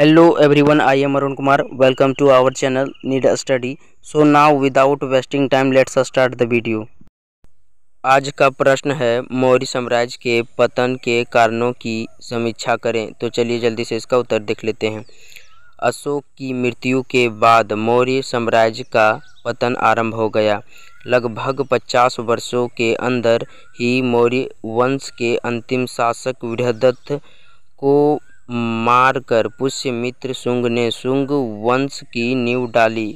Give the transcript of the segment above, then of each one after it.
hello everyone I am Arun Kumar welcome to our channel need study so now without wasting time let's start the video आज का प्रश्न है मौर्य साम्राज्य के पतन के कारणों की समीक्षा करें तो चलिए जल्दी से इसका उत्तर देख लेते हैं अशोक की मृत्यु के बाद मौर्य साम्राज्य का पतन आरंभ हो गया लगभग 50 वर्षों के अंदर ही मौर्य वंश के अंतिम शासक वृहदत्त को मारकर पुष्यमित्र शुंग ने शुंग वंश की नींव डाली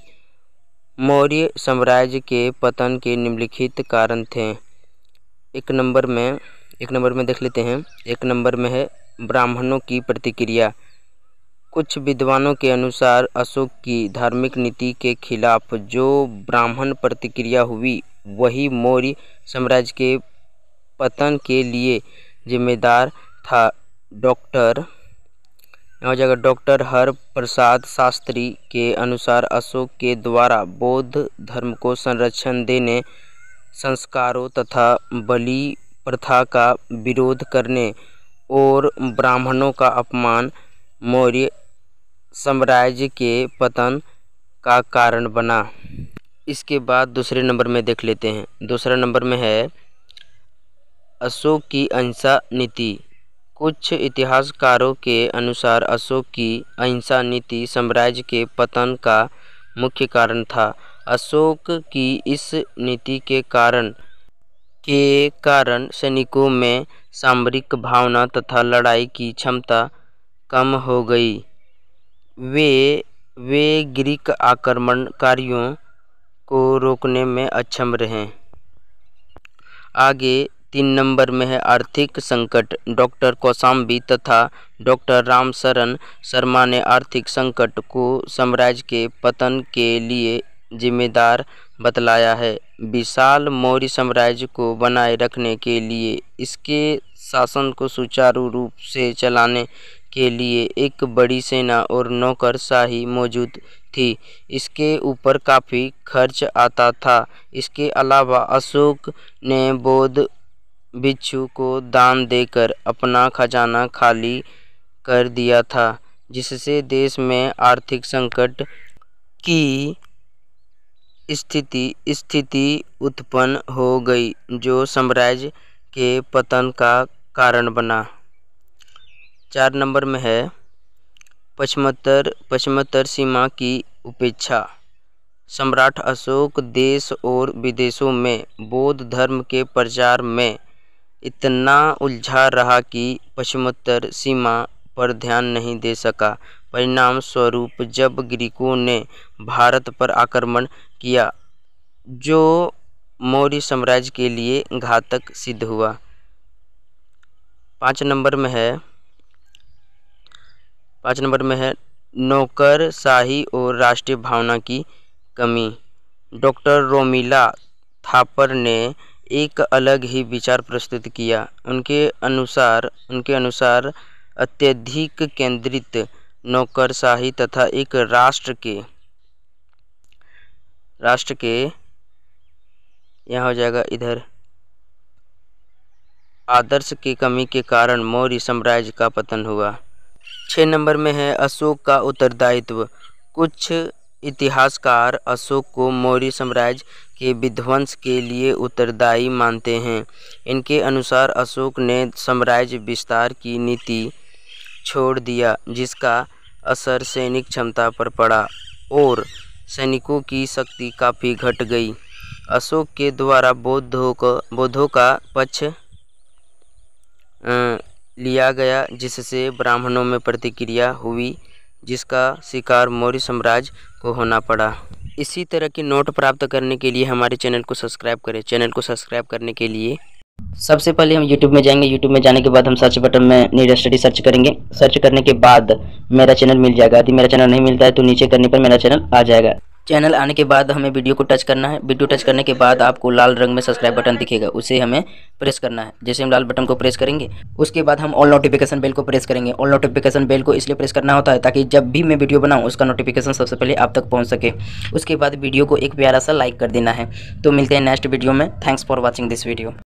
मौर्य साम्राज्य के पतन के निम्नलिखित कारण थे एक नंबर में एक नंबर में देख लेते हैं एक नंबर में है ब्राह्मणों की प्रतिक्रिया कुछ विद्वानों के अनुसार अशोक की धार्मिक नीति के खिलाफ जो ब्राह्मण प्रतिक्रिया हुई वही मौर्य साम्राज्य के पतन के लिए जिम्मेदार था डॉक्टर हो जगह डॉक्टर हर प्रसाद शास्त्री के अनुसार अशोक के द्वारा बौद्ध धर्म को संरक्षण देने संस्कारों तथा बलि प्रथा का विरोध करने और ब्राह्मणों का अपमान मौर्य साम्राज्य के पतन का कारण बना इसके बाद दूसरे नंबर में देख लेते हैं दूसरा नंबर में है अशोक की अहिंसा नीति कुछ इतिहासकारों के अनुसार अशोक की अहिंसा नीति साम्राज्य के पतन का मुख्य कारण था अशोक की इस नीति के कारण के कारण सैनिकों में सामरिक भावना तथा लड़ाई की क्षमता कम हो गई वे वे ग्रीक आक्रमणकारियों को रोकने में अक्षम रहे आगे तीन नंबर में है आर्थिक संकट डॉक्टर कौशाम्बी तथा डॉक्टर रामशरण शर्मा ने आर्थिक संकट को साम्राज्य के पतन के लिए जिम्मेदार बतलाया है विशाल मौर्य साम्राज्य को बनाए रखने के लिए इसके शासन को सुचारू रूप से चलाने के लिए एक बड़ी सेना और नौकरशाही मौजूद थी इसके ऊपर काफ़ी खर्च आता था इसके अलावा अशोक ने बौद्ध भिक्षु को दान देकर अपना खजाना खाली कर दिया था जिससे देश में आर्थिक संकट की स्थिति स्थिति उत्पन्न हो गई जो साम्राज्य के पतन का कारण बना चार नंबर में है पचमतर पचमत्तर सीमा की उपेक्षा सम्राट अशोक देश और विदेशों में बौद्ध धर्म के प्रचार में इतना उलझा रहा कि पश्चिमोत्तर सीमा पर ध्यान नहीं दे सका परिणाम स्वरूप जब ग्रीकों ने भारत पर आक्रमण किया जो मौर्य साम्राज्य के लिए घातक सिद्ध हुआ पाँच नंबर में है पाँच नंबर में है नौकर शाही और राष्ट्रीय भावना की कमी डॉक्टर रोमिला थापर ने एक अलग ही विचार प्रस्तुत किया उनके अनुसार उनके अनुसार अत्यधिक केंद्रित नौकरशाही तथा एक राष्ट्र के राष्ट्र के यहाँ हो जाएगा इधर आदर्श की कमी के कारण मौर्य साम्राज्य का पतन हुआ छः नंबर में है अशोक का उत्तरदायित्व कुछ इतिहासकार अशोक को मौर्य साम्राज्य के विध्वंस के लिए उत्तरदायी मानते हैं इनके अनुसार अशोक ने साम्राज्य विस्तार की नीति छोड़ दिया जिसका असर सैनिक क्षमता पर पड़ा और सैनिकों की शक्ति काफ़ी घट गई अशोक के द्वारा बौद्धों का बौद्धों का पक्ष लिया गया जिससे ब्राह्मणों में प्रतिक्रिया हुई जिसका शिकार मौर्य साम्राज्य को होना पड़ा इसी तरह की नोट प्राप्त करने के लिए हमारे चैनल को सब्सक्राइब करें चैनल को सब्सक्राइब करने के लिए सबसे पहले हम यूट्यूब में जाएंगे यूट्यूब में जाने के बाद हम सर्च बटन में नीड स्टडी सर्च करेंगे सर्च करने के बाद मेरा चैनल मिल जाएगा यदि मेरा चैनल नहीं मिलता है तो नीचे करने पर मेरा चैनल आ जाएगा चैनल आने के बाद हमें वीडियो को टच करना है वीडियो टच करने के बाद आपको लाल रंग में सब्सक्राइब बटन दिखेगा उसे हमें प्रेस करना है जैसे हम लाल बटन को प्रेस करेंगे उसके बाद हम ऑल नोटिफिकेशन बेल को प्रेस करेंगे ऑल नोटिफिकेशन बेल को इसलिए प्रेस करना होता है ताकि जब भी मैं वीडियो बनाऊँ उसका नोटिफिकेशन सबसे पहले आप तक पहुँच सके उसके बाद वीडियो को एक प्यारा सा लाइक कर देना है तो मिलते हैं नेक्स्ट वीडियो में thanks for watching this video